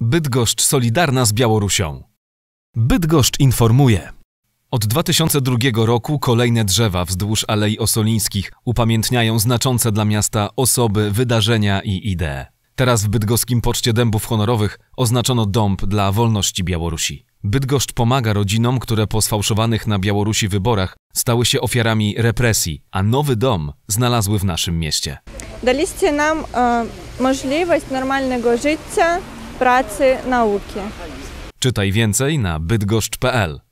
Bydgoszcz solidarna z Białorusią. Bydgoszcz informuje. Od 2002 roku kolejne drzewa wzdłuż Alei Osolińskich upamiętniają znaczące dla miasta osoby, wydarzenia i idee. Teraz w bydgoskim poczcie dębów honorowych oznaczono dąb dla wolności Białorusi. Bydgoszcz pomaga rodzinom, które po sfałszowanych na Białorusi wyborach stały się ofiarami represji, a nowy dom znalazły w naszym mieście. Daliście nam e, możliwość normalnego życia, pracy, nauki. Czytaj więcej na bydgoszcz.pl.